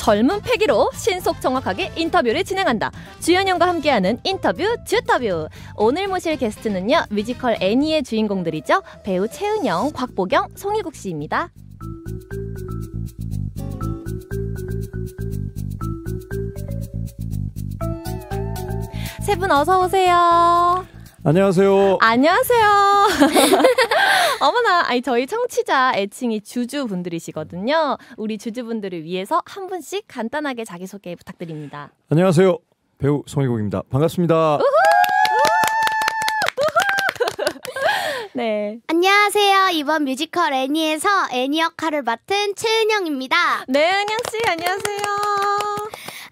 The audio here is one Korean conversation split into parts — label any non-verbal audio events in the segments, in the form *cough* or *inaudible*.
젊은 패기로 신속 정확하게 인터뷰를 진행한다. 주현영과 함께하는 인터뷰 주터뷰. 오늘 모실 게스트는요. 뮤지컬 애니의 주인공들이죠. 배우 최은영, 곽보경, 송희국 씨입니다. 세 분 어서 오세요. 안녕하세요. 안녕하세요. *laughs* 어머나, 아니 저희 청취자 애칭이 주주 분들이시거든요. 우리 주주 분들을 위해서 한 분씩 간단하게 자기 소개 부탁드립니다. 안녕하세요. 배우 송혜국입니다. 반갑습니다. *laughs* 네. 안녕하세요. 이번 뮤지컬 애니에서 애니 역할을 맡은 최은영입니다. 네, 은영 씨 안녕하세요.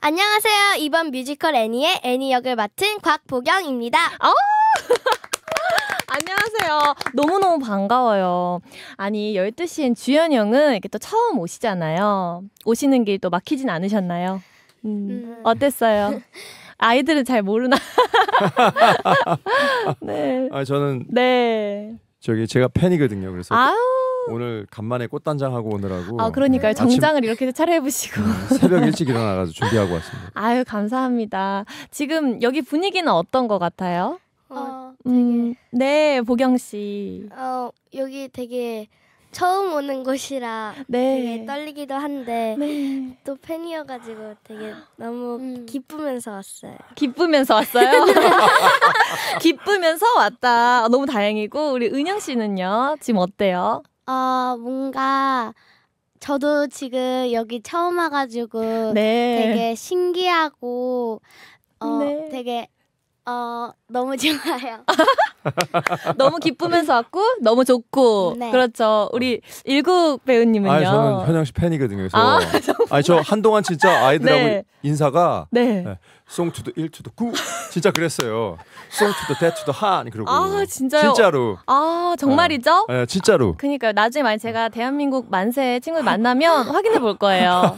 안녕하세요. 이번 뮤지컬 애니의 애니 역을 맡은 곽보경입니다. 어! *laughs* 안녕하세요. 너무너무 반가워요. 아니, 12시엔 주연 형은 이렇게 또 처음 오시잖아요. 오시는 길 또 막히진 않으셨나요? 음, 음. 어땠어요? *laughs* 아이들은 잘 모르나? *laughs* 네. 아, 저는. 네. 저기 제가 팬이거든요. 그래서. 아우. 오늘 간만에 꽃단장하고 오느라고. 아 그러니까요. 네. 정장을 이렇게 차려입으시고. 음, 새벽 일찍 일어나가지고 준비하고 왔습니다. 아유 감사합니다. 지금 여기 분위기는 어떤 것 같아요? 되게 음, 네 보경 씨. 어 여기 되게 처음 오는 곳이라 네. 되게 떨리기도 한데 네. 또 팬이어가지고 되게 너무 음. 기쁘면서 왔어요. 기쁘면서 왔어요. *laughs* 기쁘면서 왔다. 너무 다행이고 우리 은영 씨는요 지금 어때요? 어 뭔가 저도 지금 여기 처음 와가지고 네. 되게 신기하고 어 네. 되게 어 너무 좋아요. *laughs* 너무 기쁘면서 왔고 너무 좋고 네. 그렇죠. 우리 일국 배우님은요. 아니, 저는 현영 씨 팬이거든요. 그래서 아, *laughs* 니저 한동안 진짜 아이들하고 네. 인사가 네. 네. 송투도 1투도 9 진짜 그랬어요. so to the that to the han 그러고 아 진짜요? 진짜로 아 정말이죠? 네, 진짜로 아, 그니까 나중에 만약 제가 대한민국 만세 친구를 만나면 *laughs* 확인해 볼 거예요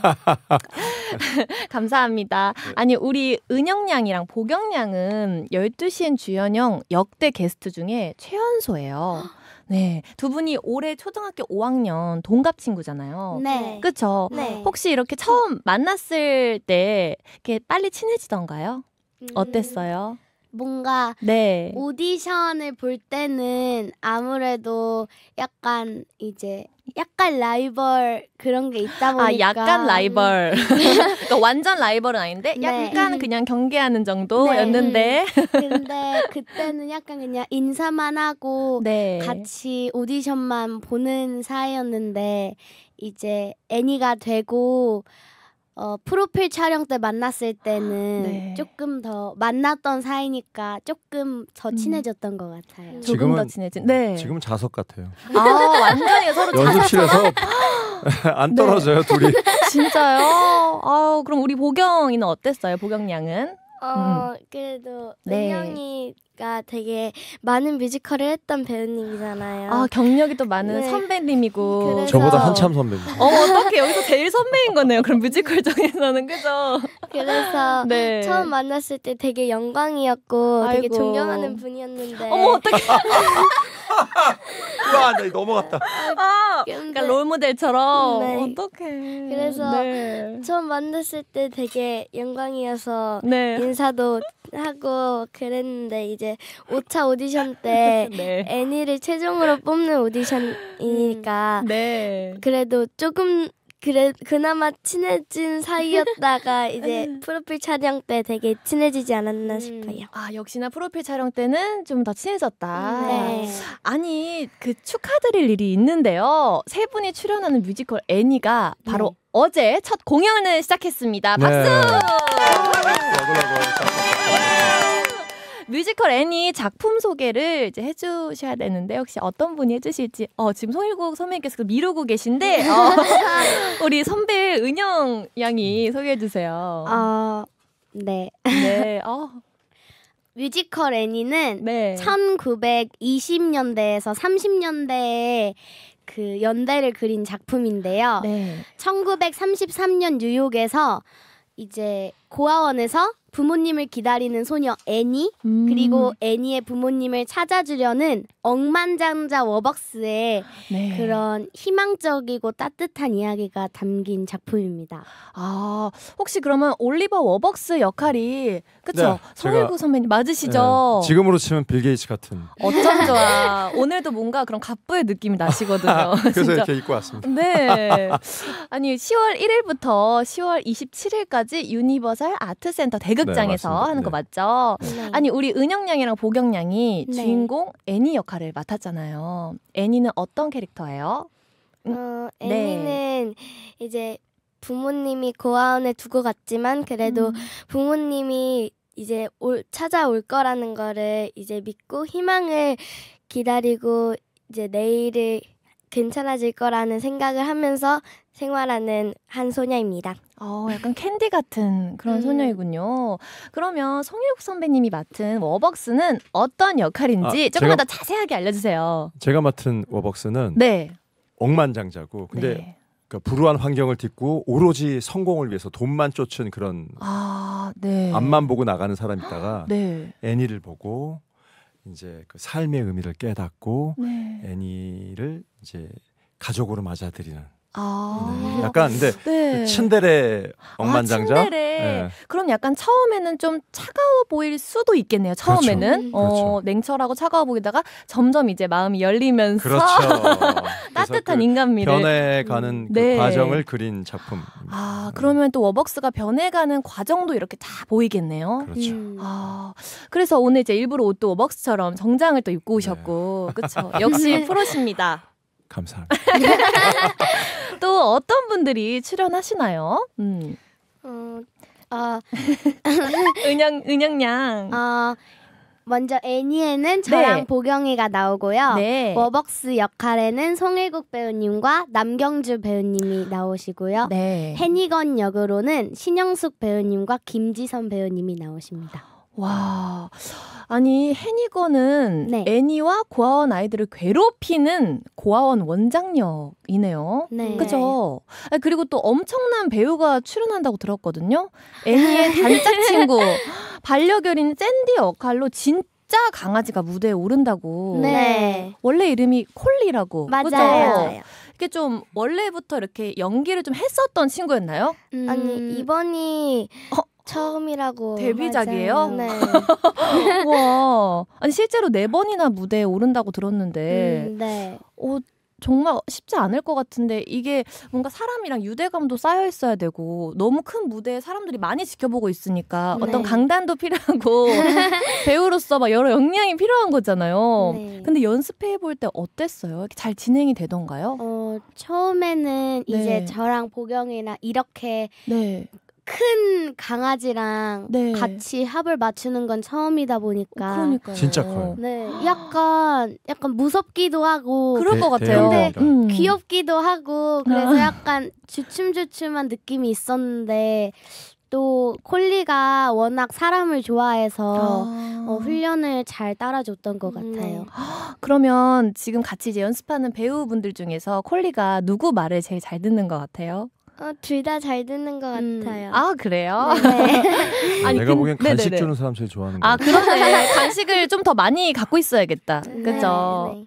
*laughs* 감사합니다 네. 아니 우리 은영양이랑 보경양은 12시엔 주연영 역대 게스트 중에 최연소예요 네. 두 분이 올해 초등학교 5학년 동갑 친구잖아요. 네. 그쵸? 네. 혹시 이렇게 처음 만났을 때 이렇게 빨리 친해지던가요? 음. 어땠어요? 뭔가 네. 오디션을 볼 때는 아무래도 약간 이제 약간 라이벌 그런 게 있다 아, 보니까 아 약간 라이벌 음. *laughs* 그러니까 완전 라이벌은 아닌데 네. 약간 그냥 경계하는 정도였는데 네. *laughs* 근데 그때는 약간 그냥 인사만 하고 네. 같이 오디션만 보는 사이였는데 이제 애니가 되고 어, 프로필 촬영 때 만났을 때는 네. 조금 더 만났던 사이니까 조금 더 음. 친해졌던 음. 것 같아요. 조금 더 친해진. 네. 지금 자석 같아요. 아 완전히 서로 연습실에서 *laughs* 안 네. 떨어져요 네. 둘이. *laughs* 진짜요? 아 그럼 우리 보경이는 어땠어요? 보경 양은? 어 음. 그래도 네. 은영이 보니까 되게 많은 뮤지컬을 했던 배우님이잖아요. 아 경력이 또 많은 네. 선배님이고 그래서... 저보다 한참 선배입어 어떻게 여기서 제일 선배인 거네요. 그럼 뮤지컬 중에서는 그죠? 그래서 네. 처음 만났을 때 되게 영광이었고 아이고. 되게 존경하는 분이었는데. 어머 어떻게? 와, 나 넘어갔다. 아, 그러니까 아, 롤 모델처럼. 네. 어떡해. 그래서 네. 처음 만났을 때 되게 영광이어서 네. 인사도 하고 그랬는데 이제 5차 오디션 때 네. 애니를 최종으로 뽑는 오디션이니까 네. 그래도 조금 그래 그나마 친해진 사이였다가 이제 프로필 촬영 때 되게 친해지지 않았나 음. 싶어요. 아 역시나 프로필 촬영 때는 좀 더 친해졌다. 네. 아니 그 축하드릴 일이 있는데요. 세 분이 출연하는 뮤지컬 애니가 바로 네. 어제 첫 공연을 시작했습니다. 박수. 네. 뮤지컬 애니 작품 소개를 이제 해주셔야 되는데 혹시 어떤 분이 해주실지 어 지금 송일국 선배님께서 미루고 계신데 네. 어, *laughs* 우리 선배 은영 양이 소개해 주세요. 어, 네. 네. *laughs* 어. 뮤지컬 애니는 네. 1920년대에서 30년대에 그 연대를 그린 작품인데요. 네. 1933년 뉴욕에서 이제 고아원에서 부모님을 기다리는 소녀 애니 음. 그리고 애니의 부모님을 찾아주려는 억만장자 워벅스의 네. 그런 희망적이고 따뜻한 이야기가 담긴 작품입니다. 아 혹시 그러면 올리버 워벅스 역할이 그쵸 네, 성일구 선배님 맞으시죠? 네, 지금으로 치면 빌 게이츠 같은. 어쩜 좋아 오늘도 뭔가 그런 갑부의 느낌이 나시거든요. *laughs* 그래서 이렇게 입고 왔습니다. 네 아니 10월 1일부터 10월 27일까지 유니버설 아트센터 대가 극장에서 네, 하는 거 네. 맞죠? 네. 아니 우리 은영양이랑 보경양이 네. 주인공 애니 역할을 맡았잖아요. 애니는 어떤 캐릭터예요? 음, 어, 네. 애니는 이제 부모님이 고아원에 두고 갔지만 그래도 음. 부모님이 이제 올, 찾아올 거라는 거를 이제 믿고 희망을 기다리고 이제 내일을 괜찮아질 거라는 생각을 하면서 생활하는 한 소녀입니다. 어, 약간 캔디 같은 그런 음. 소녀이군요. 그러면 송일국 선배님이 맡은 워벅스는 어떤 역할인지 아, 조금만 제가, 더 자세하게 알려주세요. 제가 맡은 워벅스는 네. 억만장자고 근데 네. 그러니까 불우한 환경을 딛고 오로지 성공을 위해서 돈만 쫓은 그런 아, 네. 앞만 보고 나가는 사람 있다가 *gasps* 네. 애니를 보고 이제 그 삶의 의미를 깨닫고 네. 애니를 이제 가족으로 맞아들이는 아~ 네. 약간 근데 네. 츤데레 억만장자. 아, 네. 그럼 약간 처음에는 좀 차가워 보일 수도 있겠네요. 그렇죠. 처음에는 그렇죠. 어, 그렇죠. 냉철하고 차가워 보이다가 점점 이제 마음이 열리면서 그렇죠. *laughs* 따뜻한 그 인간미를 변해가는 음, 그 네. 과정을 그린 작품. 아 그러면 또 워벅스가 변해가는 과정도 이렇게 다 보이겠네요. 그렇죠. 음. 아 그래서 오늘 이제 일부러 옷도 워벅스처럼 정장을 또 입고 네. 오셨고, 그렇죠. *laughs* 역시 프로십니다. 감사합니다. *laughs* 또 어떤 분들이 출연하시나요? 음. 음, 어, 아. *laughs* 은영 은영양. 어, 먼저 애니에는 네. 저랑 네. 보경이가 나오고요. 네. 워벅스 역할에는 송일국 배우님과 남경주 배우님이 나오시고요. 네. 해니건 역으로는 신영숙 배우님과 김지선 배우님이 나오십니다. 와. 아니 해니건은 네. 애니와 고아원 아이들을 괴롭히는 고아원 원장역이네요. 네. 그죠? 네. 아, 그리고 또 엄청난 배우가 출연한다고 들었거든요. 애니의 단짝 친구 *laughs* 반려견인 샌디 역할로 진. 진짜 강아지가 무대에 오른다고. 네. 원래 이름이 콜리라고. 맞아요. 그죠? 맞아요. 이게 좀 원래부터 이렇게 연기를 좀 했었던 친구였나요? 음... 아니 이번이 어? 처음이라고 데뷔작이에요? 네. *laughs* 와, 아니 실제로 네 번이나 무대에 오른다고 들었는데, 음, 네. 어, 정말 쉽지 않을 것 같은데 이게 뭔가 사람이랑 유대감도 쌓여 있어야 되고 너무 큰 무대에 사람들이 많이 지켜보고 있으니까 네. 어떤 강단도 필요하고 *laughs* 배우로서 막 여러 역량이 필요한 거잖아요. 네. 근데 연습해 볼 때 어땠어요? 잘 진행이 되던가요? 어, 처음에는 네. 이제 저랑 보경이랑 이렇게 네. 큰 강아지랑 네. 같이 합을 맞추는 건 처음이다 보니까 어, 그러니까요. 진짜 커요. 네, 약간 약간 무섭기도 하고 그럴 것 같아요. 근데 음. 귀엽기도 하고 그래서 아. 약간 주춤주춤한 느낌이 있었는데 또 콜리가 워낙 사람을 좋아해서 아. 어, 훈련을 잘 따라줬던 것 음. 같아요. 그러면 지금 같이 이제 연습하는 배우분들 중에서 콜리가 누구 말을 제일 잘 듣는 것 같아요? 어, 둘 다 잘 듣는 것 음. 같아요. 아 그래요? 네. *laughs* 아니, 내가 보기엔 간식 네네네. 주는 사람 제일 좋아하는 거아 그러네. 간식을 좀 더 많이 갖고 있어야겠다. 네, 그죠? 네,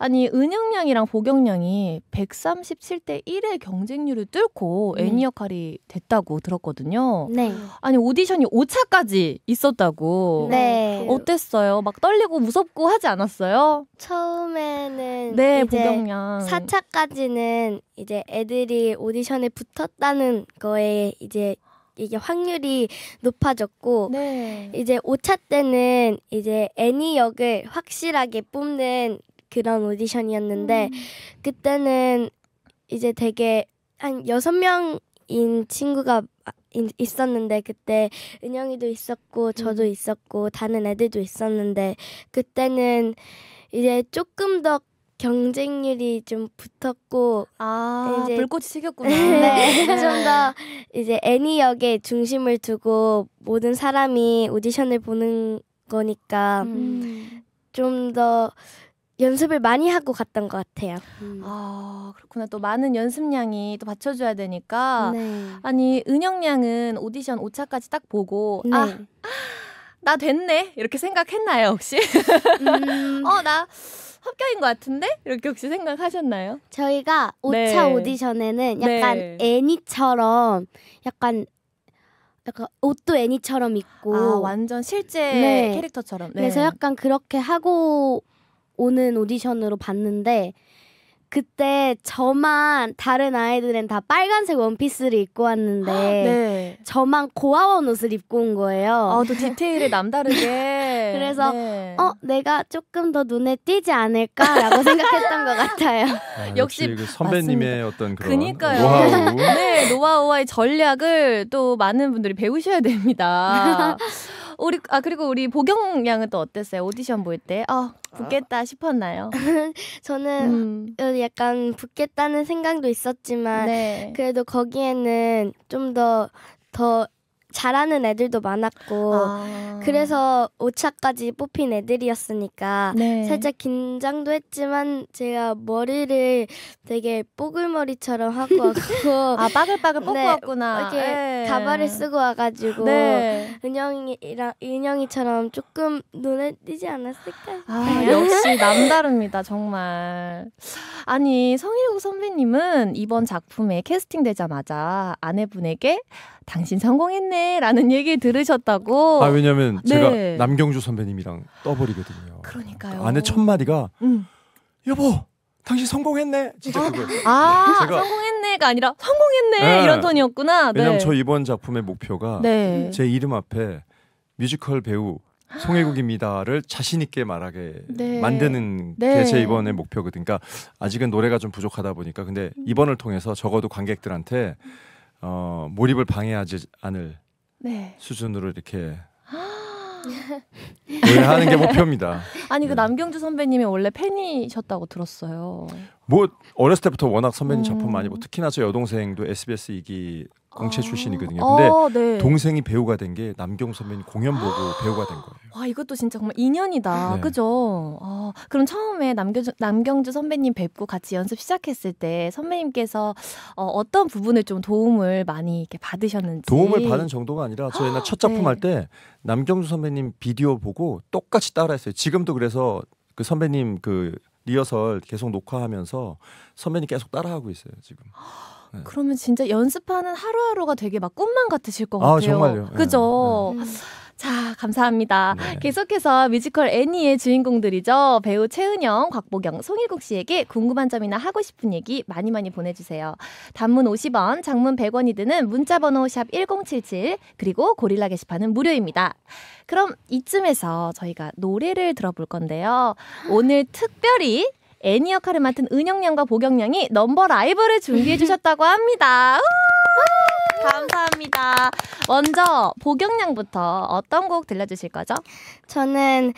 아니 은영양이랑 보경양이 137대 1의 경쟁률을 뚫고 음. 애니 역할이 됐다고 들었거든요. 네. 아니 오디션이 5차까지 있었다고. 네. 어땠어요? 막 떨리고 무섭고 하지 않았어요? 처음에는 네, 보경양. 4차까지는 이제 애들이 오디션에 붙었다는 거에 이제 이게 확률이 높아졌고 네. 이제 5차 때는 이제 애니 역을 확실하게 뽑는 그런 오디션이었는데 음. 그때는 이제 되게 한 여섯 명인 친구가 있었는데 그때 은영이도 있었고 저도 음. 있었고 다른 애들도 있었는데 그때는 이제 조금 더 경쟁률이 좀 붙었고 아 이제 불꽃이 튀겼구나 *laughs* 네. 네. 좀더 이제 애니 역에 중심을 두고 모든 사람이 오디션을 보는 거니까 음. 좀더 연습을 많이 하고 갔던 것 같아요. 음. 아 그렇구나. 또 많은 연습량이 또 받쳐줘야 되니까. 네. 아니 은영 양은 오디션 5차까지 딱 보고 네. 아. 나 됐네 이렇게 생각했나요 혹시? 음... *laughs* 어나 합격인 것 같은데 이렇게 혹시 생각하셨나요? 저희가 5차 네. 오디션에는 약간 네. 애니처럼 약간 약간 옷도 애니처럼 입고 아, 완전 실제 네. 캐릭터처럼 네. 그래서 약간 그렇게 하고 오는 오디션으로 봤는데 그때 저만 다른 아이들은 다 빨간색 원피스를 입고 왔는데 아, 네. 저만 고아원 옷을 입고 온 거예요. 아, 또 디테일이 남다르게. *laughs* 그래서 네. 어 내가 조금 더 눈에 띄지 않을까라고 생각했던 것 같아요. 아, *laughs* 역시, 역시 그 선배님의 맞습니다. 어떤 그런 그니까요. 노하우. *laughs* 네 노하우와의 전략을 또 많은 분들이 배우셔야 됩니다. 우리 아 그리고 우리 보경 양은 또 어땠어요? 오디션 볼 때? 아, 아? 붙겠다 아. 싶었나요? *laughs* 저는 음. 어, 약간 붙겠다는 생각도 있었지만 네. 그래도 거기에는 좀 더더 더 잘하는 애들도 많았고 아. 그래서 5차까지 뽑힌 애들이었으니까 네. 살짝 긴장도 했지만 제가 머리를 되게 뽀글머리처럼 하고 왔고 *laughs* 아 빠글빠글 뽑고 네, 왔구나 이렇게 네. 가발을 쓰고 와가지고 네. 은영이랑 은영이처럼 조금 눈에 띄지 않았을까? 아 역시 남다릅니다 정말 아니 성일국 선배님은 이번 작품에 캐스팅되자마자 아내분에게 당신 성공했네 라는 얘기 들으셨다고. 아, 왜냐면 네. 제가 남경주 선배님이랑 떠버리거든요. 그러니까요. 안에 첫마디가 음. 여보 당신 성공했네. 진짜 그거. 아, 네, 제가 성공했네가 아니라 성공했네 네. 이런 톤이었구나. 네. 왜냐면 저 이번 작품의 목표가 네. 제 이름 앞에 뮤지컬 배우 송혜국입니다를 자신 있게 말하게 네. 만드는 네. 게제 이번의 목표거든요. 그러니까 아직은 노래가 좀 부족하다 보니까 근데 이번을 통해서 적어도 관객들한테 음. 어, 몰입을 방해하지 않을 네. 수준으로 이렇게 *gasps* 하는 게 목표입니다. 아니 그 네. 남경주 선배님이 원래 팬이셨다고 들었어요. 뭐 어렸을 때부터 워낙 선배님 음. 작품 많이 뭐 특히나 저 여동생도 SBS 이기 공채 아. 출신이거든요. 근데 아, 네. 동생이 배우가 된 게 남경 선배님 공연 아. 보고 배우가 된 거예요. 와 이것도 진짜 정말 인연이다. 네. 그죠? 아, 그럼 처음에 남경주 남경주 선배님 뵙고 같이 연습 시작했을 때 선배님께서 어, 떤 부분을 좀 도움을 많이 이렇게 받으셨는지 도움을 받은 정도가 아니라 저 옛날 아, 첫 작품 네. 할때 남경주 선배님 비디오 보고 똑같이 따라했어요. 지금도 그래서 그 선배님 그 리허설 계속 녹화하면서 선배님 계속 따라하고 있어요 지금. 네. 그러면 진짜 연습하는 하루하루가 되게 막 꿈만 같으실 것 아, 같아요. 정말요. 네. 그죠? 네. 자, 감사합니다. 네. 계속해서 뮤지컬 애니의 주인공들이죠. 배우 최은영, 곽보경, 송일국 씨에게 궁금한 점이나 하고 싶은 얘기 많이 많이 보내주세요. 단문 50원, 장문 100원이 드는 문자번호 샵 1077, 그리고 고릴라 게시판은 무료입니다. 그럼 이쯤에서 저희가 노래를 들어볼 건데요. 오늘 특별히 애니 역할을 맡은 은영양과 보경양이 넘버 라이브를 준비해 주셨다고 합니다. 감사합니다. 먼저 보경양부터 어떤 곡 들려주실 거죠? 저는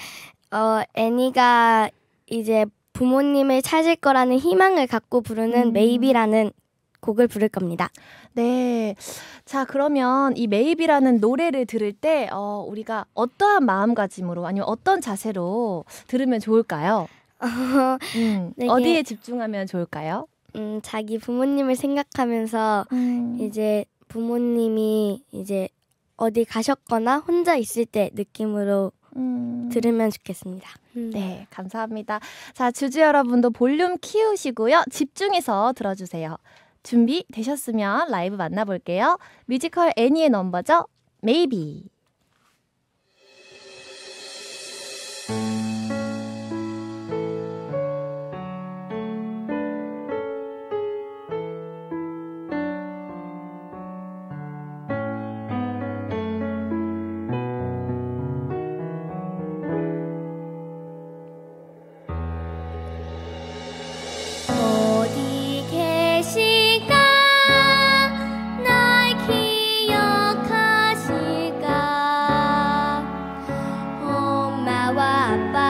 어, 애니가 이제 부모님을 찾을 거라는 희망을 갖고 부르는 음. 메이비라는 곡을 부를 겁니다. 네. 자, 그러면 이 메이비라는 노래를 들을 때, 어, 우리가 어떠한 마음가짐으로 아니면 어떤 자세로 들으면 좋을까요? *laughs* 음, 되게, 네, 어디에 네. 집중하면 좋을까요? 음, 자기 부모님을 생각하면서 음. 이제 부모님이 이제 어디 가셨거나 혼자 있을 때 느낌으로 음. 들으면 좋겠습니다. 음. 네, 감사합니다. 자, 주주 여러분도 볼륨 키우시고요. 집중해서 들어주세요. 준비 되셨으면 라이브 만나볼게요. 뮤지컬 애니의 넘버죠? Maybe. apa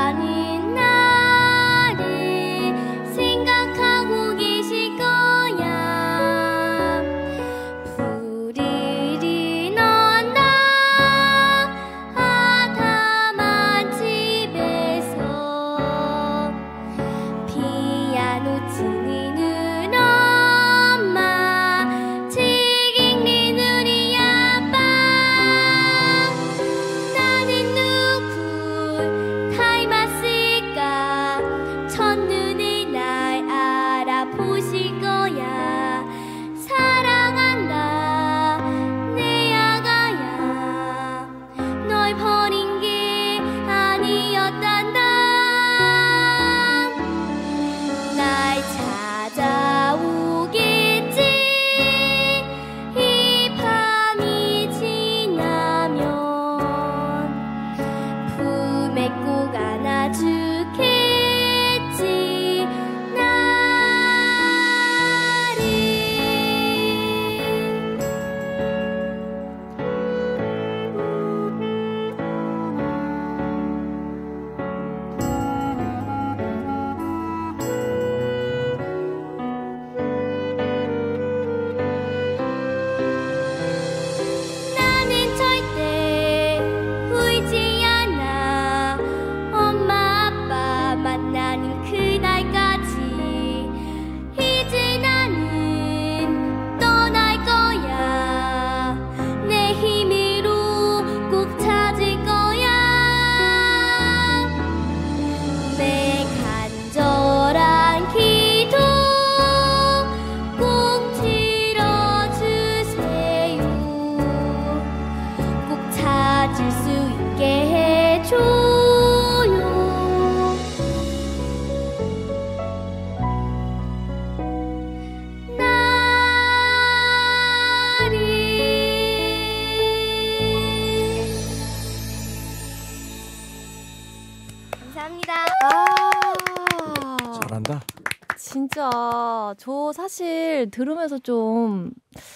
사실 들으면서 좀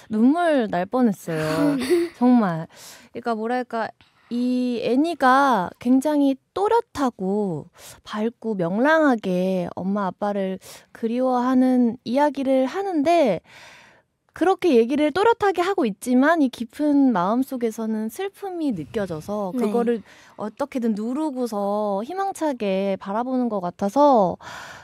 눈물 날 뻔했어요. *laughs* 정말. 그러니까 뭐랄까 이 애니가 굉장히 또렷하고 밝고 명랑하게 엄마 아빠를 그리워하는 이야기를 하는데 그렇게 얘기를 또렷하게 하고 있지만 이 깊은 마음 속에서는 슬픔이 느껴져서 네. 그거를 어떻게든 누르고서 희망차게 바라보는 것 같아서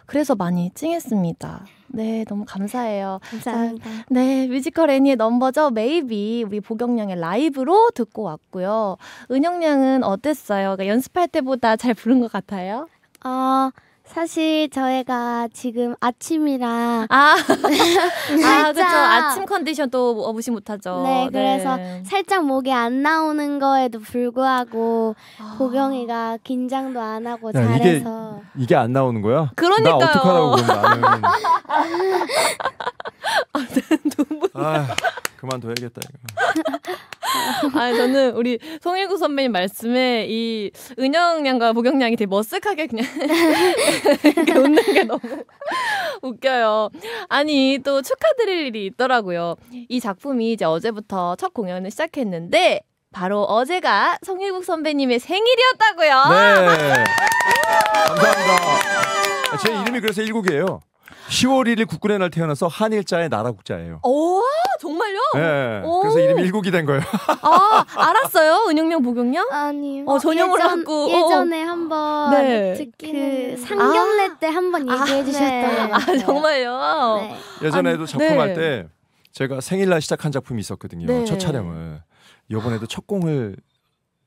그래서 많이 찡했습니다. 네, 너무 감사해요. 감사합니다. 자, 네, 뮤지컬 애니의 넘버죠. 메이비 우리 보경량의 라이브로 듣고 왔고요. 은영양은 어땠어요? 그러니까 연습할 때보다 잘 부른 것 같아요? 어... 사실 저희가 지금 아침이라 아, *laughs* 아, 그렇죠. 아침 컨디션도 무시 못하죠. 네, 네, 그래서 살짝 목이 안 나오는 거에도 불구하고 아... 고경이가 긴장도 안 하고 야, 잘해서 이게, 이게, 안 나오는 거야? 그러니까요. 나 어떡하라고 그러면 *laughs* *laughs* 아, 네, 눈물. 아, 그만둬야겠다 이거. 아, 저는 우리 송일구 선배님 말씀에 이 은영 양과 보경 양이 되게 머쓱하게 그냥 웃는 *laughs* 게 너무 *laughs* 웃겨요. 아니 또 축하드릴 일이 있더라고요. 이 작품이 이제 어제부터 첫 공연을 시작했는데 바로 어제가 송일국 선배님의 생일이었다고요. 네. 감사합니다. 제 이름이 그래서 일국이에요. 10월 1일 국군의 날 태어나서 한일자의 나라 국자예요. 오, 정말요? 네. 오. 그래서 이름이 일국이 된 거예요. *laughs* 아, 알았어요? 은영명 복용령? 아니요. 어, 전용으로 예전, 고 어, 어. 예전에 한번 네. 특히 그 상견례 아. 때한번 아, 얘기해 아, 주셨던 네. 아, 정말요? 네. 예전에도 작품할 네. 때 제가 생일날 시작한 작품이 있었거든요. 네. 첫 촬영을. 요번에도 첫 공을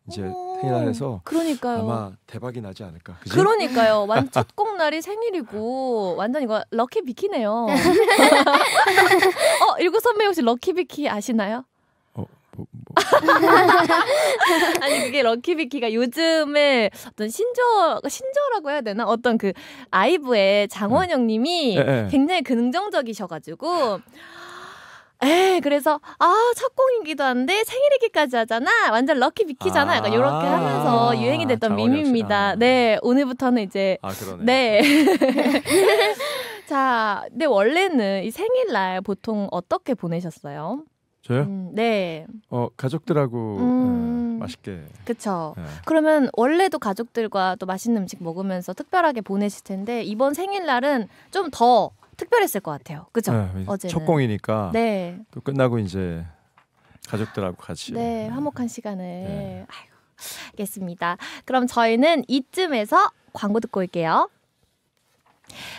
이제 오. 큰일 나서 그러니까요. 아마 대박이 나지 않을까. 그치? 그러니까요. 완첫 *laughs* 곡날이 생일이고 완전 이거 럭키 비키네요. *laughs* 어, 일구 선배 혹시 럭키 비키 아시나요? 어, 뭐, 뭐. *laughs* 아니 그게 럭키비키가 요즘에 어떤 신조 신조라고 해야 되나 어떤 그 아이브의 장원영님이 네. 네, 네. 굉장히 긍정적이셔가지고 에 그래서 아첫공이기도 한데 생일이기까지 하잖아 완전 럭키 비키잖아 약간 이렇게 아~ 하면서 유행이 됐던 밈입니다. 아. 네 오늘부터는 이제 아, 네. 네. *laughs* 자, 근데 원래는 이 생일날 보통 어떻게 보내셨어요? 저요? 음, 네. 어 가족들하고 네, 음... 네, 맛있게. 그쵸. 네. 그러면 원래도 가족들과 또 맛있는 음식 먹으면서 특별하게 보내실 텐데 이번 생일날은 좀더 특별했을 것 같아요. 그죠? 네, 어제첫 공이니까 네. 또 끝나고 이제 가족들하고 같이 네 화목한 시간을 네. 아이 알겠습니다. 그럼 저희는 이쯤에서 광고 듣고 올게요.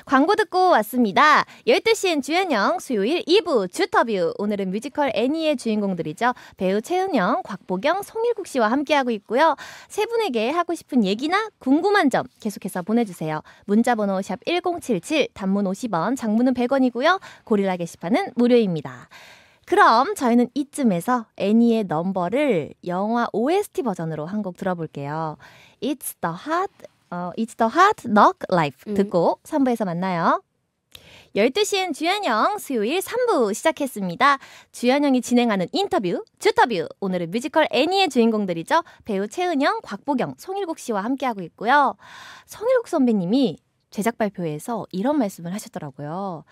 광고 듣고 왔습니다. 12시엔 주연영 수요일 2부 주터뷰. 오늘은 뮤지컬 애니의 주인공들이죠. 배우 최은영, 곽보경, 송일국 씨와 함께하고 있고요. 세 분에게 하고 싶은 얘기나 궁금한 점 계속해서 보내주세요. 문자번호 샵 1077, 단문 50원, 장문은 100원이고요. 고릴라 게시판은 무료입니다. 그럼 저희는 이쯤에서 애니의 넘버를 영화 OST 버전으로 한 곡 들어볼게요. It's the Hot 어, It's the Hot Knock Life 음. 듣고 3부에서 만나요. 12시엔 주현영 수요일 3부 시작했습니다. 주현영이 진행하는 인터뷰, 주터뷰. 오늘은 뮤지컬 애니의 주인공들이죠. 배우 최은영, 곽보경, 송일국 씨와 함께하고 있고요. 송일국 선배님이 제작 발표에서 이런 말씀을 하셨더라고요.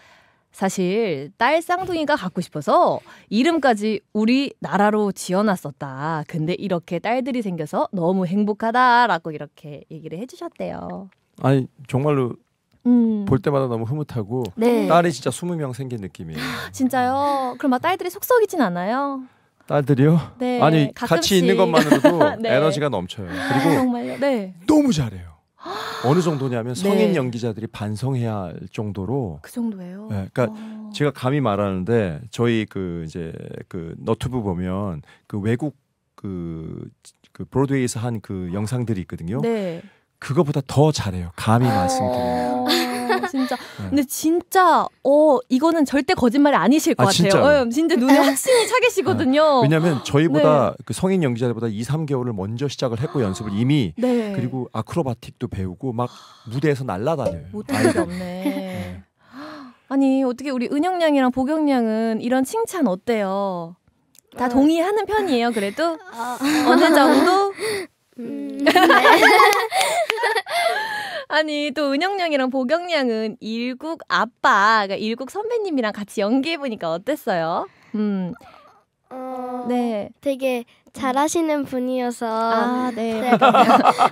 사실 딸 쌍둥이가 갖고 싶어서 이름까지 우리나라로 지어놨었다. 근데 이렇게 딸들이 생겨서 너무 행복하다라고 이렇게 얘기를 해주셨대요. 아니 정말로 음. 볼 때마다 너무 흐뭇하고 네. 딸이 진짜 스무 명 생긴 느낌이에요. *gasps* 진짜요? 그럼 막 아 딸들이 속썩이진 않아요? 딸들이요? 네, 아니 가끔씩. 같이 있는 것만으로도 *laughs* 네. 에너지가 넘쳐요. 그리고 아, 네. 너무 잘해요. 어느 정도냐면 네. 성인 네. 연기자들이 반성해야 할 정도로 그 정도예요. 네, 그러니까 어. 제가 감히 말하는데 저희 그 이제 그 너튜브 보면 그 외국 그, 그 브로드웨이에서 한 그 영상들이 있거든요. 네. 그거보다 더 잘해요. 감히 아. 말씀드려요. *laughs* 진짜. 네. 근데 진짜 어 이거는 절대 거짓말이 아니실 것 아, 같아요. 진짜, 예, 진짜 눈에 확신이 차 계시거든요. 네. 왜냐하면 저희보다 네. 그 성인 연기자들보다 2, 3개월을 먼저 시작을 했고 연습을 이미 네. 그리고 아크로바틱도 배우고 막 무대에서 날라다녀요. 못할 게 없네. 네. 아니 어떻게 우리 은영양이랑 보경양은 이런 칭찬 어때요? 다 동의하는 편이에요. 그래도 어. 어느 정도 음, 네. 아니 또 은영양이랑 보경양은 일국 아빠, 그러니까 일국 선배님이랑 같이 연기해 보니까 어땠어요? 음. 어, 네. 되게 잘하시는 분이어서 아, 네. 네.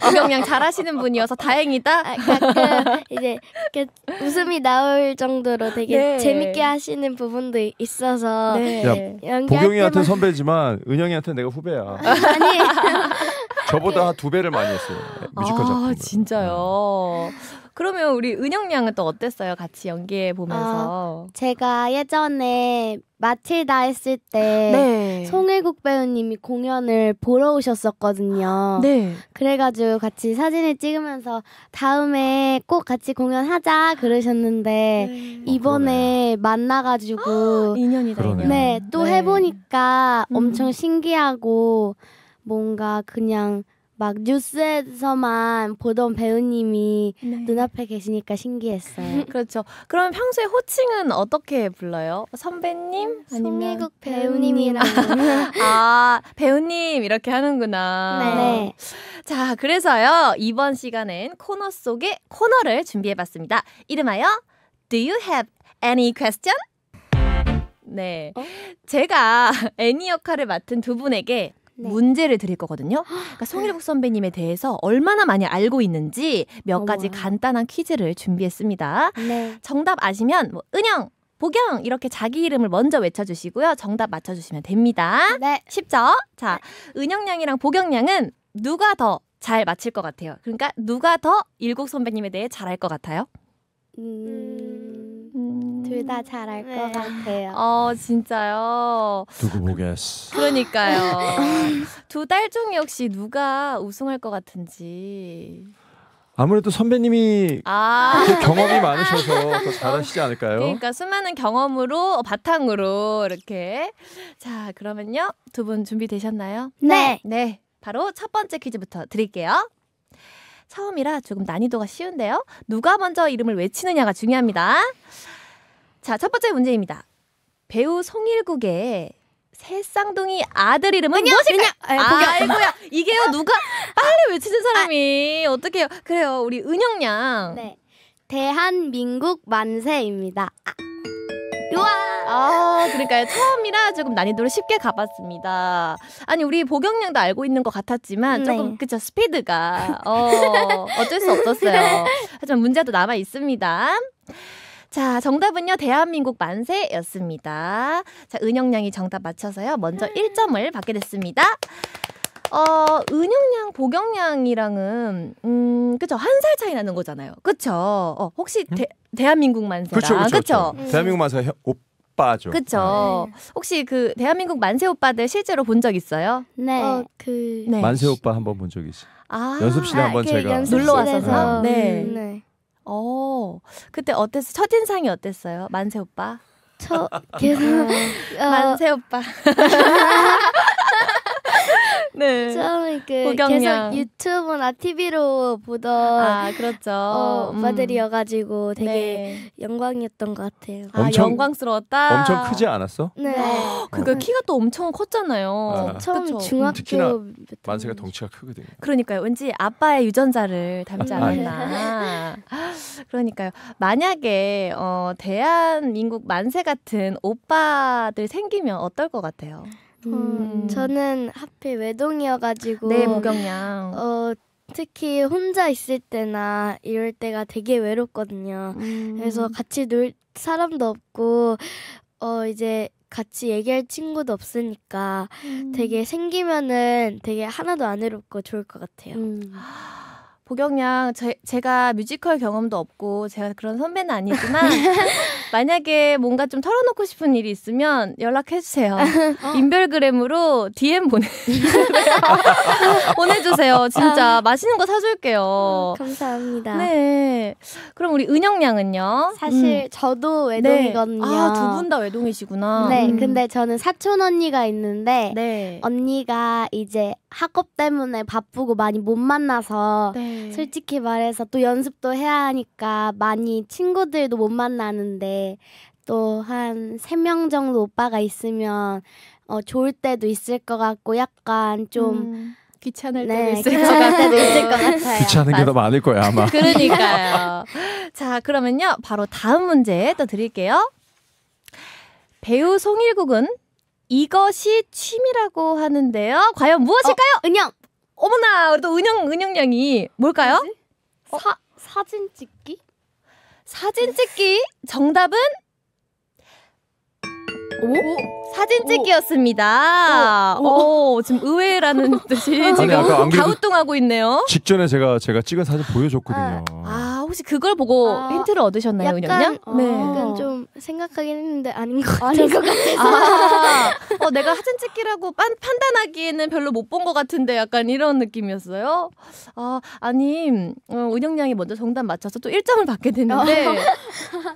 보경양 *laughs* 잘하시는 분이어서 다행이다. 아, 가끔 이제 웃음이 나올 정도로 되게 네. 재밌게 하시는 부분도 있어서 네. 야, 보경이한테 선배지만 은영이한테 내가 후배야. 아, 아니 *laughs* 저보다 두 배를 많이 했어요. 뮤지컬 아, 작품. 진짜요. 음. 그러면 우리 은영 양은 또 어땠어요? 같이 연기해 보면서. 아, 제가 예전에 마틸다 했을 때 네. 송일국 배우님이 공연을 보러 오셨었거든요. 네. 그래가지고 같이 사진을 찍으면서 다음에 꼭 같이 공연하자 그러셨는데 네. 이번에 어, 만나가지고 *gasps* 인연이다. 네, 또 네. 해보니까 음. 엄청 신기하고. 뭔가 그냥 막 뉴스에서만 보던 배우님이 네. 눈앞에 계시니까 신기했어요. *laughs* 그렇죠. 그럼 평소에 호칭은 어떻게 불러요? 선배님? 음, 아니면 송미국 배우님이랑. *laughs* 아, 배우님 이렇게 하는구나. 네. 자, 그래서요. 이번 시간엔 코너 속의 코너를 준비해 봤습니다. 이름하여 Do you have any question? 네. 어? 제가 *laughs* 애니 역할을 맡은 두 분에게 네. 문제를 드릴 거거든요. 아, 그러니까 네. 송일국 선배님에 대해서 얼마나 많이 알고 있는지 몇 가지 어머. 간단한 퀴즈를 준비했습니다. 네. 정답 아시면 뭐 은영, 보경 이렇게 자기 이름을 먼저 외쳐주시고요. 정답 맞춰주시면 됩니다. 네. 쉽죠? 자, 네. 은영양이랑 보경양은 누가 더 잘 맞힐 것 같아요? 그러니까 누가 더 일국 선배님에 대해 잘할 것 같아요? 음... 둘다 음, 잘할 네. 것 같아요. 어 진짜요. 누구 보겠어. 그러니까요. *laughs* 두딸중 역시 누가 우승할 것 같은지. 아무래도 선배님이 아. 경험이 많으셔서 더 잘하시지 않을까요? 그러니까 수많은 경험으로 어, 바탕으로 이렇게 자 그러면요 두 분 준비 되셨나요? 네. 네. 바로 첫 번째 퀴즈부터 드릴게요. 처음이라 조금 난이도가 쉬운데요. 누가 먼저 이름을 외치느냐가 중요합니다. 자, 첫 번째 문제입니다. 배우 송일국의 새 쌍둥이 아들 이름은 무엇일까요? 아, 이고야 이게요 누가 빨리 외치는 아. 사람이 아, 어떻게요? 그래요 우리 은영 양. 네. 대한민국 만세입니다. 우와. 아, 그러니까요. 처음이라 조금 난이도를 쉽게 가봤습니다. 아니, 우리 보경량도 알고 있는 것 같았지만, 네. 조금, 그쵸, 스피드가. 어, 어쩔 수 없었어요. *laughs* 네. 하지만 문제도 남아 있습니다. 자, 정답은요. 대한민국 만세였습니다. 자, 은영 양이 정답 맞춰서요. 먼저 음. 1점을 받게 됐습니다. 어, 은영양, 보경양이랑은, 음, 그쵸. 한 살 차이 나는 거잖아요. 그쵸. 어, 혹시 음? 대, 한민국 만세랑. 그쵸, 그쵸, 그쵸? 음. 대한민국 만세 오빠죠. 그쵸. 네. 혹시 그 대한민국 만세 오빠들 실제로 본 적 있어요? 네. 어, 그. 네. 만세 오빠 한 번 본 적 있어요. 아, 연습실에 아, 한번 그 제가. 놀러 왔어서. 네. 네. 네. 어, 그때 어땠어? 첫인상이 어땠어요? 만세 오빠? 저 계속 *laughs* 어, 만세 오빠 *laughs* 네. 처음에 그 호경량. 계속 유튜브나 TV로 보던 아 그렇죠. 어, 음. 오빠들이어가지고 되게 네. 영광이었던 것 같아요. 아, 엄청, 영광스러웠다. 엄청 크지 않았어? 네. 그니까 어. 네. 키가 또 엄청 컸잖아요. 아. 처음 중학교 음, 특히나 만세가 덩치가 크거든요. 그러니까요. 왠지 아빠의 유전자를 닮지 아, 네. 않았나. 그러니까요. 만약에 어, 대한민국 만세 같은 오빠들 생기면 어떨 것 같아요? 음, 음. 저는 하필 외동이어가지고 네 무경양. 어 특히 혼자 있을 때나 이럴 때가 되게 외롭거든요. 음. 그래서 같이 놀 사람도 없고 어 이제 같이 얘기할 친구도 없으니까 음. 되게 생기면은 되게 하나도 안 외롭고 좋을 것 같아요. 음. 아. 보경양 제, 가 뮤지컬 경험도 없고 제가 그런 선배는 아니지만 *laughs* 네. 만약에 뭔가 좀 털어놓고 싶은 일이 있으면 연락해주세요. *laughs* 어? 인별그램으로 DM 보내 *laughs* 보내주세요. 진짜 아. 맛있는 거 사줄게요. 음, 감사합니다. 네. 그럼 우리 은영양은요? 사실 음. 저도 네. 외동이거든요. 네. 아, 아두 분 다 외동이시구나. 네. 음. 근데 저는 사촌 언니가 있는데 네. 언니가 이제 학업 때문에 바쁘고 많이 못 만나서 네. 솔직히 말해서 또 연습도 해야 하니까 많이 친구들도 못 만나는데 또 한 세 명 정도 오빠가 있으면 어, 좋을 때도 있을 것 같고 약간 좀 음. 귀찮을 네, 때도 있을, 있을 것 같아요. 귀찮은 게 더 많을 거야 아마. *laughs* 그러니까요. *laughs* 자 그러면요 바로 다음 문제 또 드릴게요. 배우 송일국은 이것이 취미라고 하는데요. 과연 무엇일까요? 어, 은영. 어머나, 우리 또 은영 은영 양이 뭘까요? 뭐사 어? 사진 찍기? 사진 찍기 정답은 오? 사진 찍기였습니다. 오, 오. 지금 의외라는 듯이 *laughs* 지금 가우뚱하고 있네요. 직전에 제가 제가 찍은 사진 보여줬거든요. 아. 혹시 그걸 보고 아, 힌트를 얻으셨나요, 은영양? 어, 네. 약간 좀 생각하긴 했는데 아닌 것 같아서. 아닌 것 같아서. 아, 어, 내가 사진 찍기라고 빤, 판단하기에는 별로 못 본 것 같은데 약간 이런 느낌이었어요. 아, 아니, 어, 은영양이 먼저 정답 맞춰서 또 1점을 받게 됐는데 어.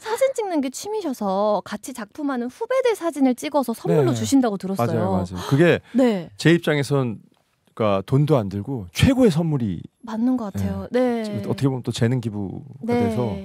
사진 찍는 게 취미셔서 같이 작품하는 후배들 사진을 찍어서 선물로 네. 주신다고 들었어요. 맞아요, 맞아요. 그게 네. 제 입장에선 그러니까 돈도 안 들고 최고의 선물이 맞는 것 같아요. 예. 네. 네. 어떻게 보면 또 재능 기부가 네. 돼서